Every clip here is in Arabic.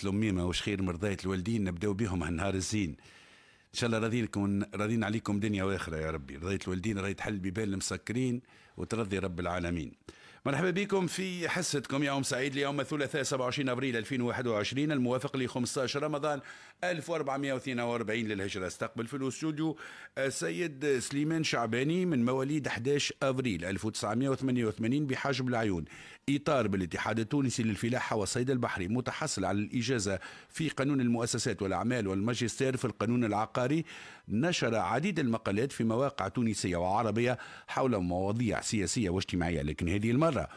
تلميمه واش خير مرضاية الوالدين نبداو بهم هالنهار الزين ان شاء الله راضينكم راضين عليكم دنيا واخره يا ربي رضايه الوالدين راهي تحل ببال المسكرين وترضي رب العالمين مرحبا بكم في حصتكم يوم سعيد ليوم الثلاثاء 27 ابريل 2021 الموافق ل 15 رمضان 1442 للهجره استقبل في الاستوديو السيد سليمان شعباني من مواليد 11 ابريل 1988 بحجب العيون اطار بالاتحاد التونسي للفلاحه والصيد البحري متحصل على الاجازه في قانون المؤسسات والاعمال والماجستير في القانون العقاري نشر عديد المقالات في مواقع تونسيه وعربيه حول مواضيع سياسيه واجتماعيه لكن هذه المره مرة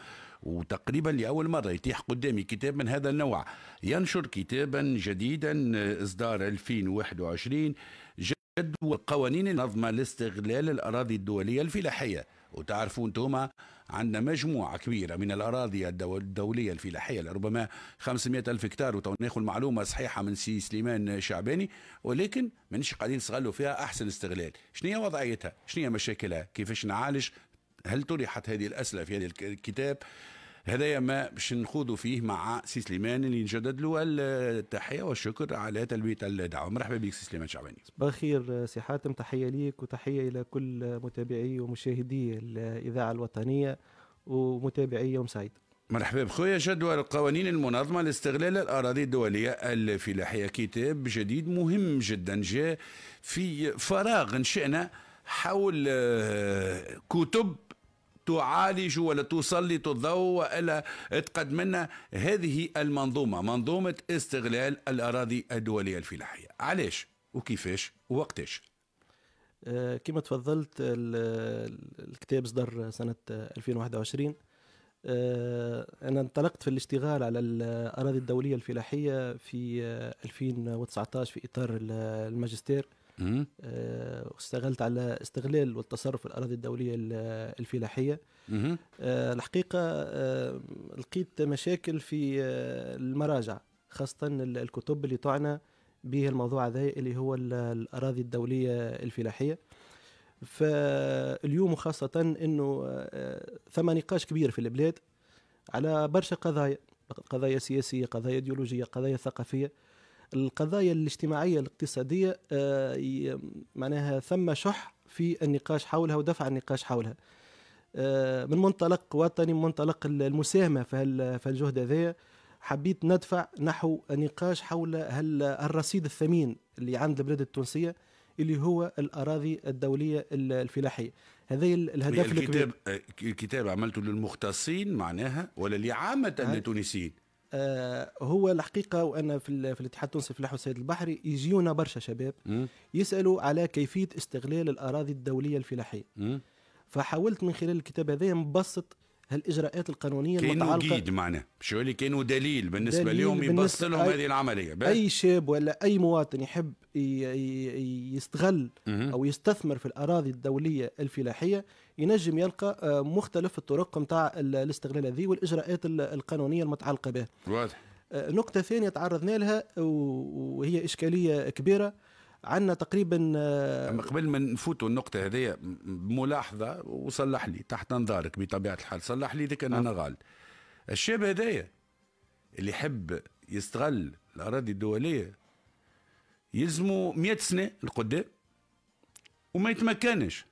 وتقريبا لأول مرة يتيح قدامي كتاب من هذا النوع ينشر كتابا جديدا إصدار 2021 جد والقوانين النظمة لاستغلال الأراضي الدولية الفلاحية وتعرفوا انتم عندنا مجموعة كبيرة من الأراضي الدولية الفلاحية لربما 500 ألف هكتار وتناخوا المعلومة صحيحة من سي سليمان شعباني ولكن منش قاعدين نستغلوا فيها أحسن استغلال شنو هي وضعيتها شنو هي مشاكلها كيفاش نعالج هل طرحت هذه الأسئلة في هذا الكتاب هذايا ما باش نخوضوا فيه مع سي سليمان اللي نجدد له التحيه والشكر على تلبيه الدعوه مرحبا بك سي سليمان شعباني صباح الخير سي حاتم تحيه ليك وتحيه الى كل متابعي ومشاهدي الاذاعه الوطنيه ومتابعي يوم سعيد مرحبا بخويا جدول القوانين المنظمه لاستغلال الاراضي الدوليه الفلاحيه كتاب جديد مهم جدا جاء في فراغ انشئنا حول آه، كتب تعالج ولا تسلط الضوء والا تقدم لنا هذه المنظومه منظومه استغلال الاراضي الدوليه الفلاحيه علاش وكيفاش ووقتاش آه، كما تفضلت الكتاب صدر سنة 2021 آه، أنا انطلقت في الاشتغال على الأراضي الدولية الفلاحية في 2019 آه، في إطار الماجستير واشتغلت آه، على استغلال والتصرف الأراضي الدولية الفلاحية آه، الحقيقة آه، لقيت مشاكل في المراجع خاصة الكتب اللي تعنى به الموضوع هذا اللي هو الأراضي الدولية الفلاحية فاليوم خاصة أنه ثم نقاش كبير في البلاد على برشا قضايا قضايا سياسية قضايا إيديولوجية قضايا ثقافية القضايا الاجتماعيه الاقتصاديه آه، معناها ثم شح في النقاش حولها ودفع النقاش حولها آه، من منطلق وطني من منطلق المساهمه في الجهد هذايا حبيت ندفع نحو نقاش حول الرصيد الثمين اللي عند البلاد التونسيه اللي هو الاراضي الدوليه الفلاحيه هذا الهدف الكتاب الكتاب عملته للمختصين معناها ولا لعامه التونسيين نعم. آه، هو الحقيقه وانا في, في الاتحاد التونسي في الفلاح البحري يجيونا برشا شباب يسالوا على كيفيه استغلال الاراضي الدوليه الفلاحيه فحاولت من خلال الكتاب هذا نبسط هالاجراءات القانونيه المتعلقه جيد معنا شو اللي كانوا دليل بالنسبه دليل لهم يبص لهم هذه العمليه بس اي شاب ولا اي مواطن يحب يستغل مه. او يستثمر في الاراضي الدوليه الفلاحيه ينجم يلقى آه، مختلف الطرق نتاع الاستغلال هذه والاجراءات القانونيه المتعلقه به واضح آه، نقطه ثانيه تعرضنا لها وهي اشكاليه كبيره عندنا تقريبا آه، قبل ما نفوتوا النقطة هذه ملاحظة وصلح لي تحت انظارك بطبيعة الحال صلح لي ذيك أنا نعم. غالط الشاب هذايا اللي يحب يستغل الأراضي الدولية يلزموا 100 سنة القدام وما يتمكنش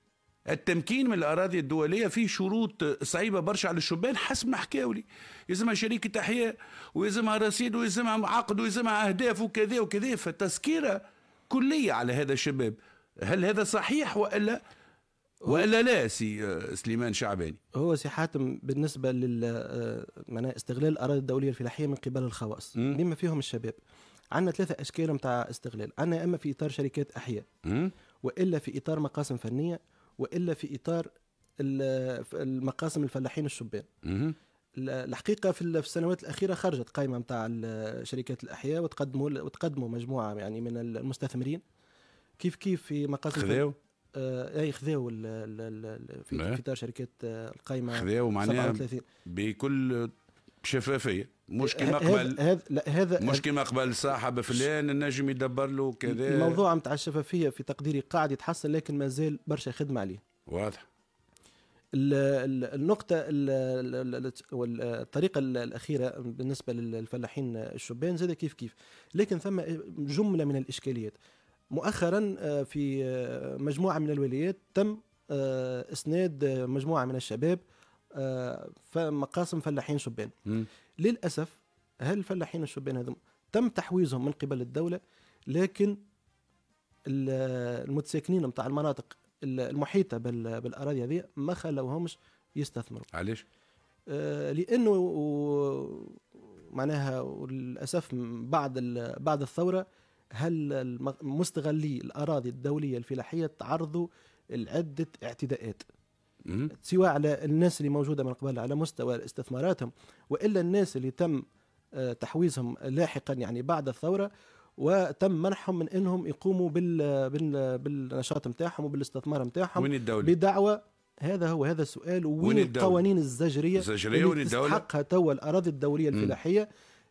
التمكين من الأراضي الدولية فيه شروط صعيبة برشا على الشبان حسب ما حكاولي يلزمها شركة تحيه ويلزمها رصيد ويلزمها عقد ويلزمها أهداف وكذا وكذا فالتسكيرة كلية على هذا الشباب هل هذا صحيح وإلا والا لا سي آه، سليمان شعباني هو سي حاتم بالنسبه لل آه، استغلال الاراضي الدوليه الفلاحيه من قبل الخواص بما فيهم الشباب عندنا ثلاثه اشكال نتاع استغلال عندنا اما في اطار شركات احياء والا في اطار مقاسم فنيه والا في اطار آه، المقاسم الفلاحين الشبان الحقيقه في السنوات الاخيره خرجت قائمه نتاع شركات الاحياء وتقدموا وتقدموا مجموعه يعني من المستثمرين كيف كيف في مقاصد خذاو آه، اي خذاو نعم. في اطار شركات آه، القائمه خذاو معناها بكل شفافيه مش كيما قبل هذا هذ مش كيما قبل صاحب فلان النجم يدبر له كذا الموضوع نتاع الشفافيه في تقديري قاعد يتحسن لكن مازال برشا خدمه عليه واضح النقطة والطريقة الأخيرة بالنسبة للفلاحين الشبان زاد كيف كيف لكن ثم جملة من الإشكاليات مؤخرا آه، في آه، مجموعة من الولايات تم آه، إسناد مجموعة من الشباب مقاسم فلاحين شبان م. للأسف هل الفلاحين الشبان هذم تم تحويزهم من قبل الدولة لكن المتساكنين نتاع المناطق المحيطه بالاراضي هذه ما خلوهمش يستثمروا علاش آه، لانه معناها وللاسف بعد بعد الثوره هل مستغلي الاراضي الدوليه الفلاحيه تعرضوا لعده اعتداءات سواء على الناس اللي موجوده من قبل على مستوى استثماراتهم والا الناس اللي تم آه، تحويزهم لاحقا يعني بعد الثوره وتم منحهم من انهم يقوموا بال بالنشاط نتاعهم وبالاستثمار نتاعهم وين الدوله؟ بدعوى هذا هو هذا السؤال وين, القوانين الزجريه الزجريه وين الدوله؟ تستحقها توا الاراضي الدوليه الفلاحيه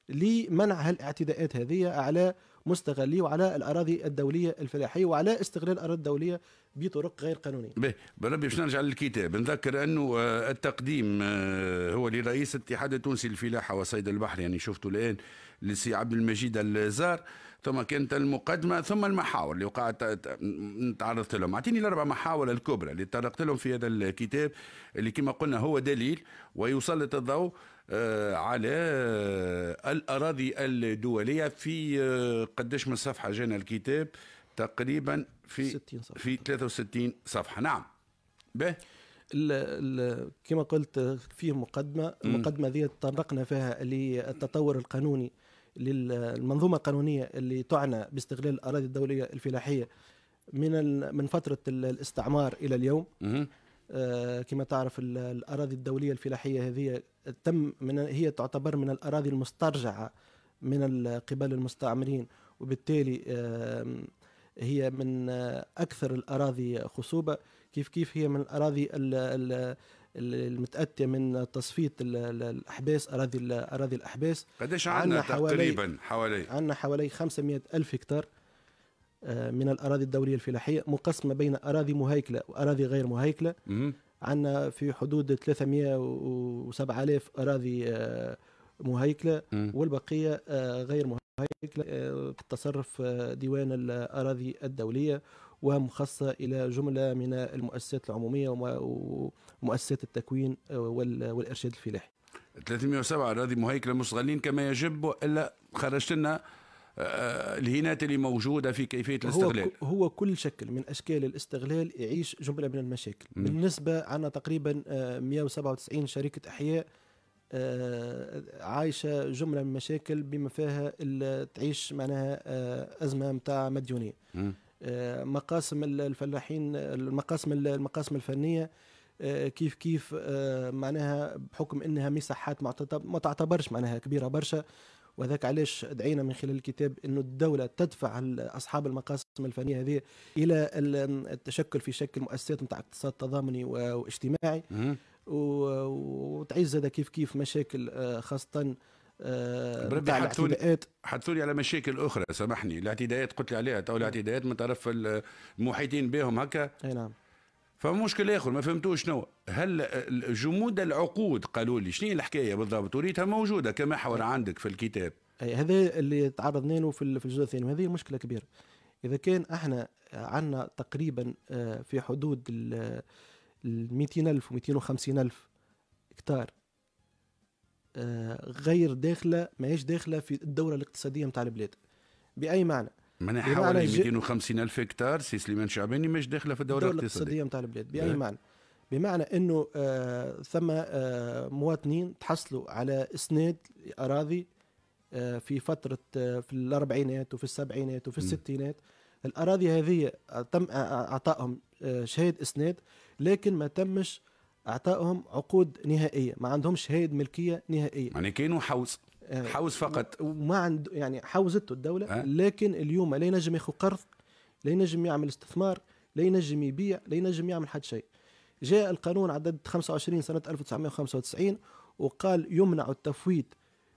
لمنع هالاعتداءات هذه على مستغلي وعلى الاراضي الدوليه الفلاحيه وعلى استغلال الاراضي الدوليه بطرق غير قانونيه. به بربي باش نرجع للكتاب نذكر انه آه، التقديم آه، هو لرئيس الاتحاد التونسي للفلاحه وصيد البحر يعني شفته الان للسي عبد المجيد الزار ثم كانت المقدمه ثم المحاور اللي وقعت تعرضت لهم اعطيني الاربع محاور الكبرى اللي تطرقت لهم في هذا الكتاب اللي كما قلنا هو دليل ويسلط الضوء آه، على آه، الاراضي الدوليه في آه، قداش من صفحه جانا الكتاب تقريبا في 60 صفحة. في 63 صفحه نعم به كما قلت فيه مقدمه المقدمه ذي تطرقنا فيها للتطور القانوني للمنظومه القانونيه اللي تعنى باستغلال الاراضي الدوليه الفلاحيه من من فتره الاستعمار الى اليوم آه، كما تعرف الاراضي الدوليه الفلاحيه هذه تم من هي تعتبر من الاراضي المسترجعه من قبل المستعمرين وبالتالي هي من اكثر الاراضي خصوبه كيف كيف هي من الاراضي المتاتيه من تصفيه الاحباس اراضي اراضي الاحباس قديش عندنا تقريبا حوالي عندنا حوالي 500 الف هكتار آه، من الاراضي الدوليه الفلاحيه مقسمه بين اراضي مهيكله واراضي غير مهيكله عندنا في حدود 307000 اراضي آه، مهيكله والبقيه آه، غير مهيكله التصرف ديوان الاراضي الدوليه ومخصصة إلى جملة من المؤسسات العمومية ومؤسسات التكوين آه، والإرشاد الفلاحي 307 أراضي مهيكلة مستغلين كما يجب وإلا خرجت لنا آه، آه، الهينات اللي موجوده في كيفيه الاستغلال هو, هو كل شكل من اشكال الاستغلال يعيش جمله من المشاكل م. بالنسبه عندنا تقريبا 197 شركه احياء عايشه جمله من المشاكل بما فيها تعيش معناها ازمه نتاع مديونيه م. مقاسم الفلاحين المقاسم المقاسم الفنيه آه، كيف كيف آه، معناها بحكم انها مساحات ما تعتبرش معناها كبيره برشا وذاك علاش دعينا من خلال الكتاب انه الدوله تدفع اصحاب المقاسم الفنيه هذه الى التشكل في شكل مؤسسات نتاع اقتصاد تضامني واجتماعي وتعز هذا كيف كيف مشاكل آه، خاصه حدثوني آه، لي على مشاكل اخرى سامحني الاعتداءات قلت لي عليها تو الاعتداءات من طرف المحيطين بهم هكا اي نعم فمشكل اخر ما فهمتوش شنو هل جمود العقود قالوا لي شنو الحكايه بالضبط وريتها موجوده كمحور عندك في الكتاب اي هذا اللي تعرضنا له في الجزء الثاني وهذه مشكله كبيره اذا كان احنا عندنا تقريبا آه، في حدود ال 200 الف و 250 الف هكتار آه، غير داخله ماهيش داخله في الدوره الاقتصاديه نتاع البلاد باي معنى معناها حوالي 250 الف هكتار سي سليمان شعباني مش داخله في الدوره الاقتصاديه نتاع البلاد باي نعم. معنى بمعنى انه آه ثم آه مواطنين تحصلوا على اسناد اراضي آه في فتره آه في الاربعينات وفي السبعينات وفي الستينات الاراضي هذه تم آه، اعطائهم آه شهاده اسناد لكن ما تمش اعطائهم عقود نهائيه ما عندهمش شهاده ملكيه نهائيه يعني كانوا حوز آه، حوز فقط وما عند يعني حوزته الدوله أه؟ لكن اليوم لا ينجم ياخذ قرض لا ينجم يعمل استثمار لا ينجم يبيع لا ينجم يعمل حد شيء جاء القانون عدد 25 سنه 1995 وقال يمنع التفويض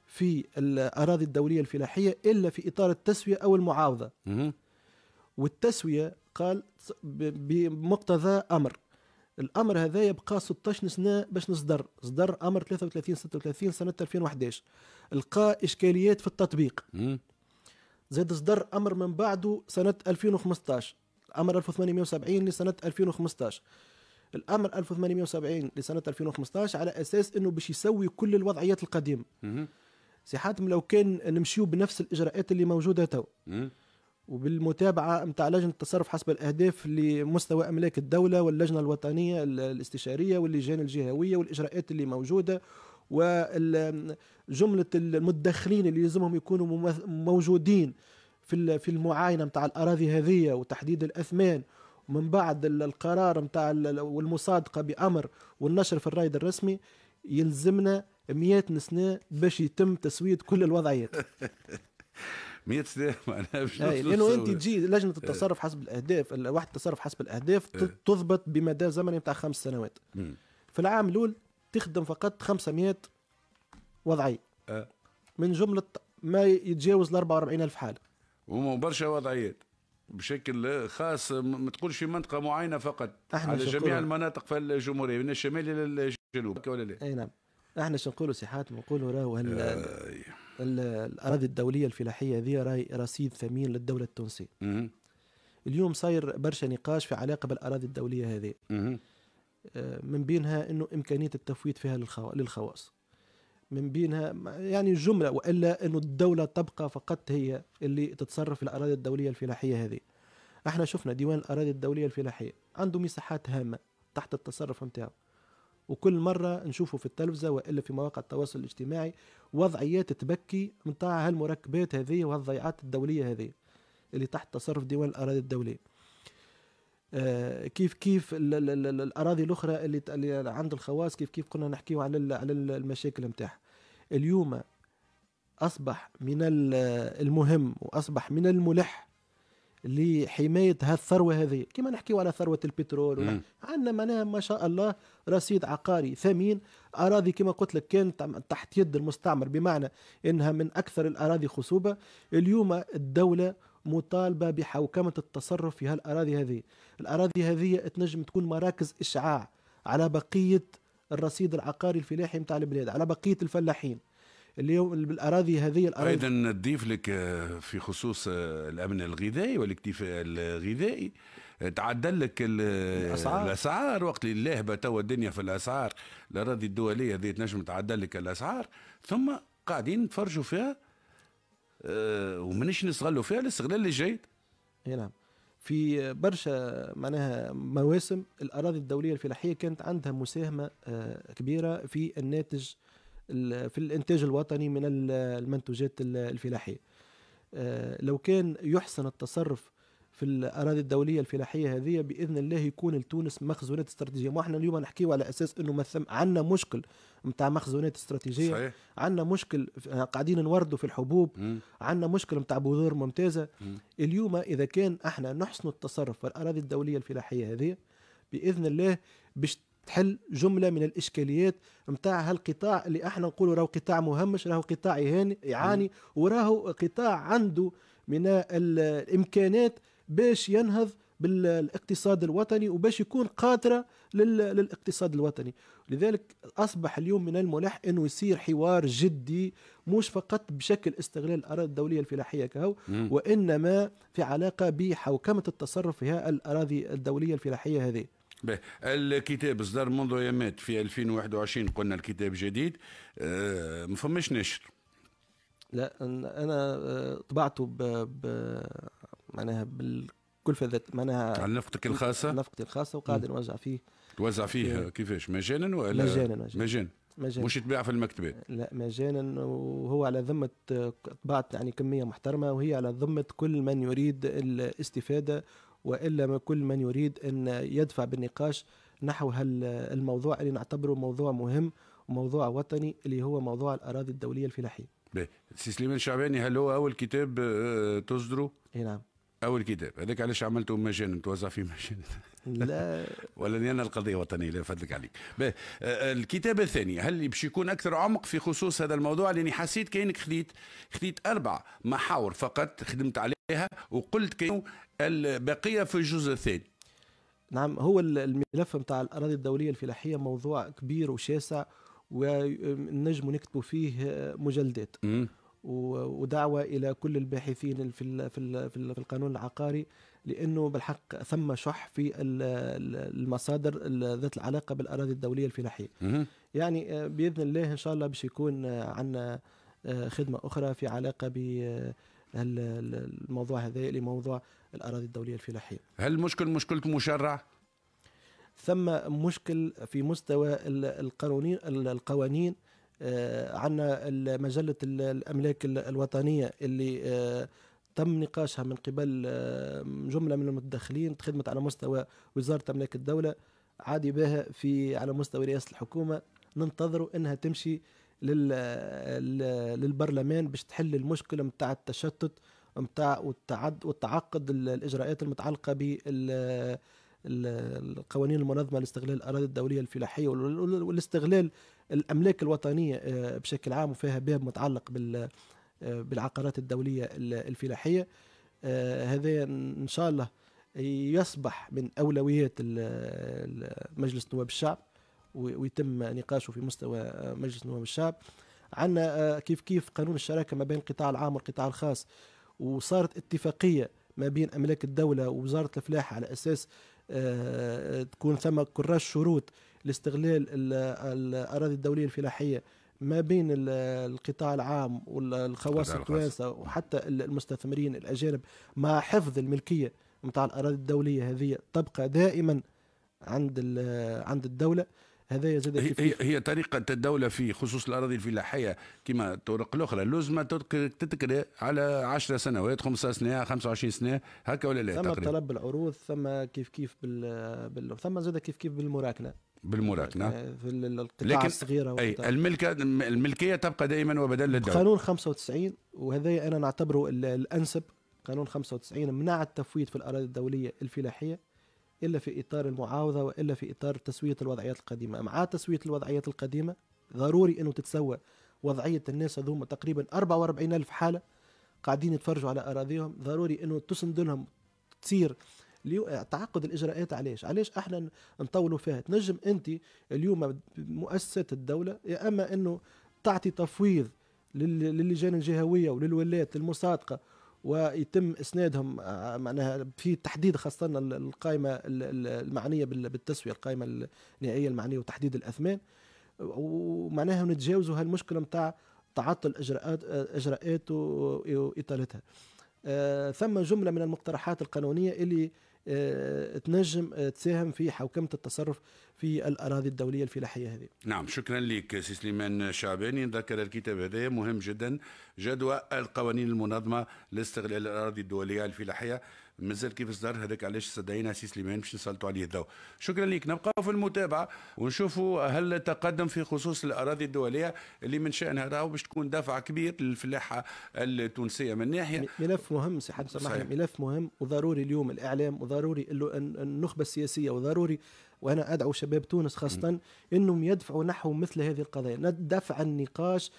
في الاراضي الدوليه الفلاحيه الا في اطار التسويه او المعاوضه والتسويه قال بمقتضى امر الامر هذا يبقى 16 سنه باش نصدر صدر امر 33 36 سنه 2011 لقى اشكاليات في التطبيق زاد صدر امر من بعده سنه 2015 امر 1870 لسنه 2015 الامر 1870 لسنه 2015 على اساس انه باش يسوي كل الوضعيات القديمه سي حاتم لو كان نمشيو بنفس الاجراءات اللي موجوده تو وبالمتابعة متاع لجنة التصرف حسب الأهداف لمستوى أملاك الدولة واللجنة الوطنية الاستشارية واللجان الجهوية والإجراءات اللي موجودة وجملة المتدخلين اللي يلزمهم يكونوا موجودين في في المعاينة متاع الأراضي هذه وتحديد الأثمان ومن بعد القرار متاع والمصادقة بأمر والنشر في الرايد الرسمي يلزمنا مئات سنة باش يتم تسوية كل الوضعيات 100 سنه معناها مش لانه انت تجي لجنه إيه. التصرف حسب الاهداف واحد التصرف حسب الاهداف إيه. تضبط بمدى زمني بتاع خمس سنوات في العام الاول تخدم فقط 500 وضعيه إيه. من جمله ما يتجاوز ال الف حاله وبرشا برشا وضعيات بشكل خاص ما تقولش في منطقه معينه فقط احنا على جميع المناطق في الجمهوريه من الشمال الى الجنوب ولا لا؟ اي نعم احنا شنقولوا سي حاتم نقولوا راهو هل... آه... الاراضي الدوليه الفلاحيه هذه راهي رصيد ثمين للدوله التونسيه اليوم صاير برشا نقاش في علاقه بالاراضي الدوليه هذه آه، من بينها انه امكانيه التفويت فيها للخواص من بينها يعني جمله والا انه الدوله تبقى فقط هي اللي تتصرف في الاراضي الدوليه الفلاحيه هذه احنا شفنا ديوان الاراضي الدوليه الفلاحيه عنده مساحات هامه تحت التصرف نتاعو وكل مرة نشوفه في التلفزة وإلا في مواقع التواصل الاجتماعي وضعيات تبكي نتاع هالمركبات هذه والضيعات الدولية هذه اللي تحت تصرف ديوان الأراضي الدولية آه كيف كيف الـ الـ الـ الأراضي الأخرى اللي, اللي عند الخواص كيف كيف كنا نحكيه على على المشاكل نتاعها اليوم أصبح من المهم وأصبح من الملح لحمايه هالثروه هذه كما نحكيو على ثروه البترول عندنا معناها ما شاء الله رصيد عقاري ثمين اراضي كما قلت لك كانت تحت يد المستعمر بمعنى انها من اكثر الاراضي خصوبه اليوم الدوله مطالبة بحوكمة التصرف في هالأراضي هذه الأراضي هذه تنجم تكون مراكز إشعاع على بقية الرصيد العقاري الفلاحي نتاع البلاد على بقية الفلاحين اليوم الاراضي هذه الاراضي ايضا نضيف لك آه، في خصوص آه، الامن الغذائي والاكتفاء الغذائي آه، تعدل لك الاسعار, الأسعار وقت اللي توا الدنيا في الاسعار الاراضي الدوليه هذه تنجم تعدل لك الاسعار ثم قاعدين نتفرجوا فيها ومنش ومانيش نستغلوا فيها الاستغلال الجيد. اي نعم. في برشا معناها مواسم الاراضي الدوليه الفلاحيه كانت عندها مساهمه كبيره في الناتج في الانتاج الوطني من المنتوجات الفلاحيه آه، لو كان يحسن التصرف في الاراضي الدوليه الفلاحيه هذه باذن الله يكون لتونس مخزونات استراتيجيه ما احنا اليوم نحكيو على اساس انه مثم عندنا مشكل نتاع مخزونات استراتيجيه صحيح. عندنا مشكل آه، قاعدين نوردوا في الحبوب عندنا مشكل نتاع بذور ممتازه مم. اليوم اذا كان احنا نحسن التصرف في الاراضي الدوليه الفلاحيه هذه باذن الله باش تحل جمله من الاشكاليات نتاع هالقطاع اللي احنا نقولوا راهو قطاع مهمش راهو قطاع يعاني وراهو قطاع عنده من الامكانات باش ينهض بالاقتصاد الوطني وباش يكون قادرة للاقتصاد الوطني لذلك أصبح اليوم من الملح أنه يصير حوار جدي مش فقط بشكل استغلال الأراضي الدولية الفلاحية كهو وإنما في علاقة بحوكمة التصرف في الأراضي الدولية الفلاحية هذه به الكتاب اصدر منذ يامات في 2021 قلنا الكتاب جديد آه، ما فماش نشر لا انا آه، طبعته ب... معناها بالكلفه ذات معناها على نفقتك الخاصه نفقتي الخاصه وقاعد نوزع فيه توزع فيه كيفاش مجانا ولا مجانا مجانا مجانا مش يتباع في المكتبات لا مجانا وهو على ذمة طبعت يعني كمية محترمة وهي على ذمة كل من يريد الاستفادة والا كل من يريد ان يدفع بالنقاش نحو الموضوع اللي نعتبره موضوع مهم وموضوع وطني اللي هو موضوع الاراضي الدوليه الفلاحيه. سي سليمان الشعباني هل هو اول كتاب آه، تصدره؟ اي نعم. اول كتاب هذاك علاش عملته مجانا توزع فيه مجانا. لا ولن ينال القضيه وطنيه لا فضلك عليك آه، الكتاب الثاني هل باش يكون اكثر عمق في خصوص هذا الموضوع لاني حسيت كانك خديت خديت اربع محاور فقط خدمت عليها وقلت كانوا البقيه في الجزء الثاني نعم هو الملف نتاع الاراضي الدوليه الفلاحيه موضوع كبير وشاسع ونجم نكتبوا فيه آه، مجلدات م- ودعوه الى كل الباحثين في في في القانون العقاري لانه بالحق ثم شح في المصادر ذات العلاقه بالاراضي الدوليه الفلاحيه يعني آه، باذن الله ان شاء الله باش يكون آه، عندنا آه، خدمه اخرى في علاقه ب الموضوع هذا لموضوع الاراضي الدوليه الفلاحيه. هل المشكل مشكلكم مشرع؟ ثم مشكل في مستوى القوانين القوانين عندنا مجله الاملاك الوطنيه اللي تم نقاشها من قبل جملة من المتدخلين تخدمت على مستوى وزارة أملاك الدولة عادي بها في على مستوى رئاسة الحكومة ننتظروا أنها تمشي للبرلمان باش تحل المشكلة متاع التشتت متاع والتعد والتعقد الإجراءات المتعلقة بال القوانين المنظمه لاستغلال الاراضي الدوليه الفلاحيه والاستغلال الاملاك الوطنيه آه، بشكل عام وفيها باب متعلق بال آه، بالعقارات الدولية الفلاحية آه، هذا إن شاء الله يصبح من أولويات مجلس نواب الشعب ويتم نقاشه في مستوى آه، مجلس نواب الشعب عندنا كيف كيف قانون الشراكة ما بين القطاع العام والقطاع الخاص وصارت اتفاقية ما بين أملاك الدولة ووزارة الفلاحة على أساس تكون ثم كراش شروط لاستغلال الأراضي الدولية الفلاحية ما بين القطاع العام والخواص التوانسه وحتى المستثمرين الاجانب مع حفظ الملكيه نتاع الاراضي الدوليه هذه تبقى دائما عند عند الدوله هذا زاد هي, هي, هي طريقة الدولة في خصوص الأراضي الفلاحية كما الطرق الأخرى لازم تتكرى على 10 سنوات 5 سنة 25 سنة هكا ولا لا ثم طلب العروض ثم كيف كيف بال, بال... ثم زاد كيف كيف بالمراكنة بالملاكنه نعم. آه، في القطاع لكن الصغيره اي الملكه الملكيه تبقى دائما وبدل للدوله قانون 95 وهذا انا نعتبره الانسب قانون 95 منع التفويت في الاراضي الدوليه الفلاحيه الا في اطار المعاوضه والا في اطار تسويه الوضعيات القديمه مع تسويه الوضعيات القديمه ضروري انه تتسوى وضعيه الناس هذوما تقريبا 44 الف حاله قاعدين يتفرجوا على اراضيهم ضروري انه تسند لهم تصير تعقد الاجراءات علاش علاش احنا نطولوا فيها تنجم انت اليوم مؤسسات الدوله يا اما انه تعطي تفويض للجان الجهويه وللولايات المصادقه ويتم اسنادهم آه، معناها في تحديد خاصه القائمه المعنيه بالتسويه القائمه النهائيه المعنيه وتحديد الاثمان ومعناها نتجاوزوا هالمشكله نتاع تعطل الاجراءات اجراءات آه، واطالتها آه، ثم جمله من المقترحات القانونيه اللي آه، تنجم آه، تساهم في حوكمه التصرف في الاراضي الدوليه الفلاحيه هذه. نعم شكرا لك سي سليمان شعباني ذكر الكتاب هذا مهم جدا جدوى القوانين المنظمه لاستغلال الاراضي الدوليه الفلاحيه مازال كيف صدر هذاك علاش صدينا سي سليمان باش نسلطوا عليه الضوء شكرا لك نبقاو في المتابعه ونشوفوا هل تقدم في خصوص الاراضي الدوليه اللي من شانها راهو باش تكون دفع كبير للفلاحه التونسيه من ناحيه ملف مهم سي حد ملف مهم وضروري اليوم الاعلام وضروري النخبه السياسيه وضروري وانا ادعو شباب تونس خاصه م. انهم يدفعوا نحو مثل هذه القضايا دفع النقاش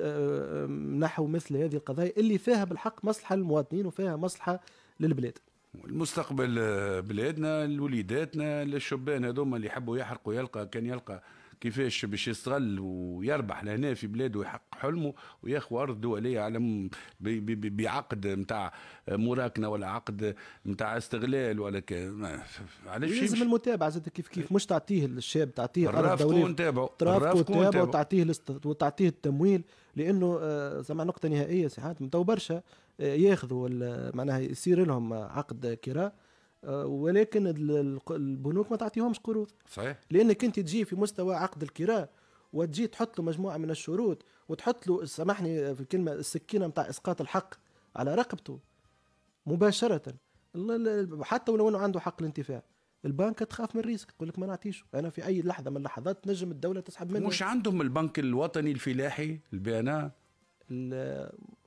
آه، نحو مثل هذه القضايا اللي فيها بالحق مصلحه للمواطنين وفيها مصلحه للبلاد المستقبل آه، بلادنا لوليداتنا للشبان هذوما اللي يحبوا يحرقوا يلقى كان يلقى كيفاش باش يستغل ويربح لهنا في بلاده ويحقق حلمه وياخذ ارض دوليه على بعقد نتاع مراكنه ولا عقد نتاع استغلال ولا ك... علاش لازم المتابعه زاد كيف كيف مش تعطيه للشاب تعطيه ارض دوليه ونتابعه ترافقه وتعطيه وتعطيه التمويل لانه آه، زعما نقطه نهائيه حاتم تو برشا ياخذوا معناها يصير لهم عقد كراء آه، ولكن البنوك ما تعطيهمش قروض صحيح لانك انت تجي في مستوى عقد الكراء وتجي تحط له مجموعه من الشروط وتحط له سامحني في الكلمه السكينه نتاع اسقاط الحق على رقبته مباشره حتى ولو انه عنده حق الانتفاع البنك تخاف من الريسك تقول لك ما نعطيش انا في اي لحظه من اللحظات نجم الدوله تسحب مني مش عندهم البنك الوطني الفلاحي البي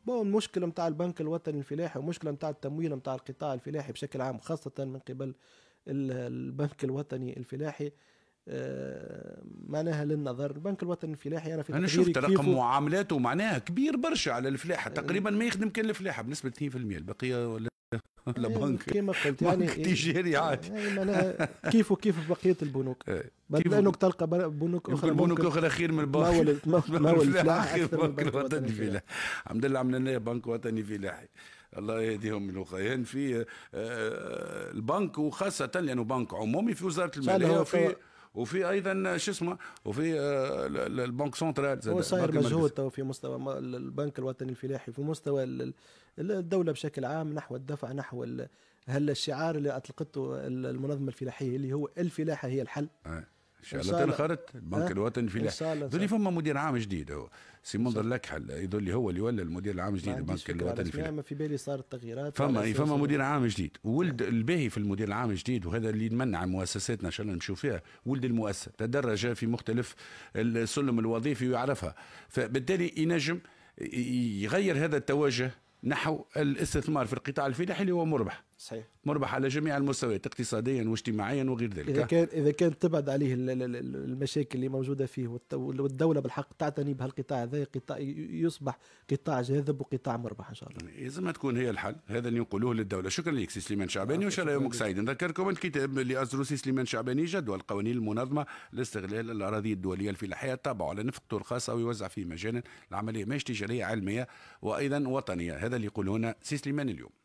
المشكلة متاع البنك الوطني الفلاحي ومشكلة متاع التمويل متاع القطاع الفلاحي بشكل عام خاصة من قبل البنك الوطني الفلاحي آه، معناها للنظر البنك الوطني الفلاحي انا في انا شفت رقم معاملاته معناها كبير برشا على الفلاحه تقريبا ما يخدم كان الفلاحه بنسبه 2% البقيه ولا البنك كما قلت يعني بنك إيه، تجاري عادي يعني كيف وكيف بقيه البنوك انك إيه، تلقى بنوك اخرى بنوك اخرى خير من البنك ما هو الفلاح بنك الوطني الفلاحي الحمد لله عملنا لنا بنك وطني فلاحي الله يهديهم الوخيان في آه، البنك وخاصه لانه بنك عمومي في وزاره الماليه وفي وفي ايضا شو اسمه وفي آه، البنك سنترال هو صاير مجهود في مستوى البنك الوطني الفلاحي في مستوى الدولة بشكل عام نحو الدفع نحو هل الشعار اللي أطلقته المنظمة الفلاحية اللي هو الفلاحة هي الحل آه، شاء الله تنخرط البنك آه، الوطني في ذولي فما مدير عام جديد هو سي منظر لكحل يظل هو اللي ولا المدير العام جديد البنك الوطني في في بالي صارت تغييرات فما فما مدير عام جديد ولد إيه. الباهي في المدير العام الجديد وهذا اللي نمنع مؤسساتنا ان شاء الله نمشوا فيها ولد المؤسسه تدرج في مختلف السلم الوظيفي ويعرفها فبالتالي ينجم يغير هذا التوجه نحو الاستثمار في القطاع الفلاحي اللي هو مربح صحيح مربح على جميع المستويات اقتصاديا واجتماعيا وغير ذلك اذا كان اذا كان تبعد عليه المشاكل اللي موجوده فيه والدوله بالحق تعتني بهالقطاع هذا قطاع يصبح قطاع جاذب وقطاع مربح ان شاء الله يعني ما تكون هي الحل هذا اللي نقولوه للدوله شكرا لك سي سليمان شعباني آه، وان شاء الله يومك سعيد نذكركم الكتاب اللي سي سليمان شعباني جدول القوانين المنظمه لاستغلال الاراضي الدوليه الفلاحيه تابعه على نفقته الخاصه ويوزع في مجانا العمليه مش تجاريه علميه وايضا وطنيه هذا اللي يقولون سي سليمان اليوم